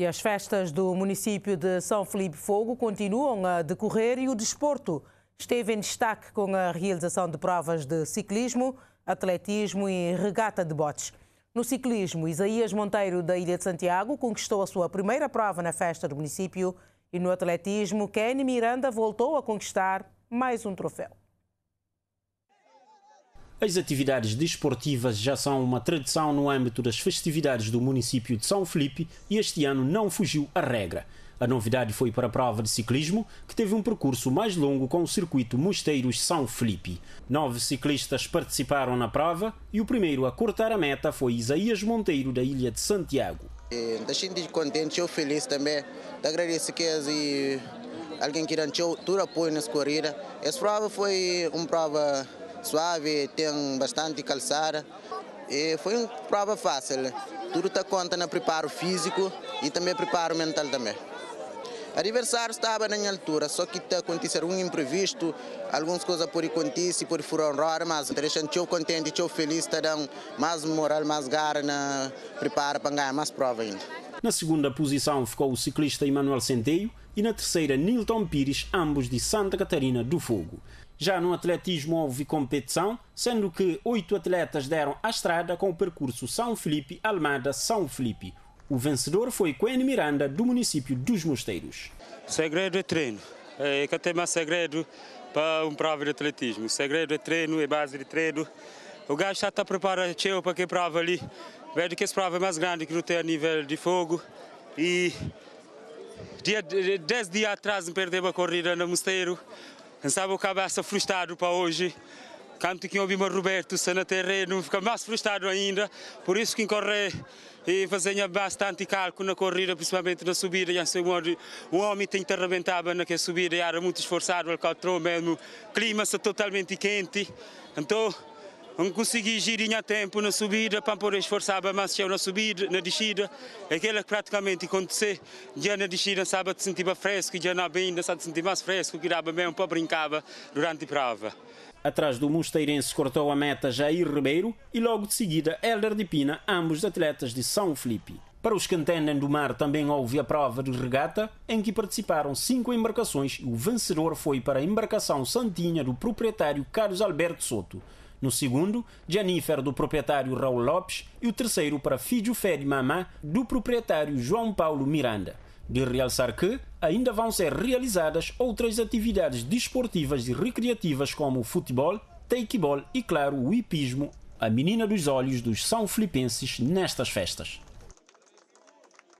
E as festas do município de São Felipe Fogo continuam a decorrer e o desporto esteve em destaque com a realização de provas de ciclismo, atletismo e regata de botes. No ciclismo, Isaías Monteiro da Ilha de Santiago conquistou a sua primeira prova na festa do município e no atletismo, Kenny Miranda voltou a conquistar mais um troféu. As atividades desportivas já são uma tradição no âmbito das festividades do município de São Felipe e este ano não fugiu à regra. A novidade foi para a prova de ciclismo, que teve um percurso mais longo com o circuito Mosteiros São Felipe. Nove ciclistas participaram na prova e o primeiro a cortar a meta foi Isaías Monteiro, da Ilha de Santiago. Estou é, sentindo contente, eu feliz também. Agradeço que e alguém que deu todo apoio nessa corrida. Essa prova foi uma prova suave, tem bastante calçada. E foi uma prova fácil. Tudo está conta no preparo físico e também preparo mental também. Aniversário estava na minha altura, só que te tá acontecer um imprevisto, algumas coisas por acontecer, por furar, mas tá deixando eu contente, eu feliz, está dando mais moral, mais garra, preparo para ganhar mais prova ainda. Na segunda posição ficou o ciclista Emanuel Centeio e na terceira Nilton Pires, ambos de Santa Catarina do Fogo. Já no atletismo houve competição, sendo que oito atletas deram a estrada com o percurso São Felipe Almada São Felipe. O vencedor foi Quen Miranda, do município dos Mosteiros. O segredo é treino. É, que tem mais segredo para um prova de atletismo. segredo é treino, é base de treino. O gajo já está preparado para que prova ali. Vejo que essa prova é mais grande que não tem a nível de fogo. E dia, dez dias atrás me perdi a corrida no mosteiro. pensava o cabeça é frustrado para hoje. Canto que o Roberto se no terreno, fica mais frustrado ainda. Por isso que corre e fazia bastante cálculo na corrida, principalmente na subida. Já sei o homem tem que arrebentar naquela subida, era muito esforçado, ele mesmo. O clima está totalmente quente. Então, não consegui girar a tempo na subida para pôr esforçar mais eu na subida, na descida. Aquilo que praticamente aconteceu, já na descida sabe te sentir fresco, já na vinda sabe te sentir mais fresco, que dava mesmo para brincava durante a prova. Atrás do Mosteirense cortou a meta Jair Ribeiro e logo de seguida Hélder de Pina, ambos atletas de São Felipe. Para os que entendem do mar também houve a prova de regata, em que participaram cinco embarcações e o vencedor foi para a embarcação Santinha do proprietário Carlos Alberto Soto. No segundo, Jennifer do proprietário Raul Lopes, e o terceiro para Fidio Fé de Mamá, do proprietário João Paulo Miranda. De realçar que ainda vão ser realizadas outras atividades desportivas e recreativas como o futebol, taekwondo e, claro, o hipismo, a menina dos olhos dos são filipenses nestas festas.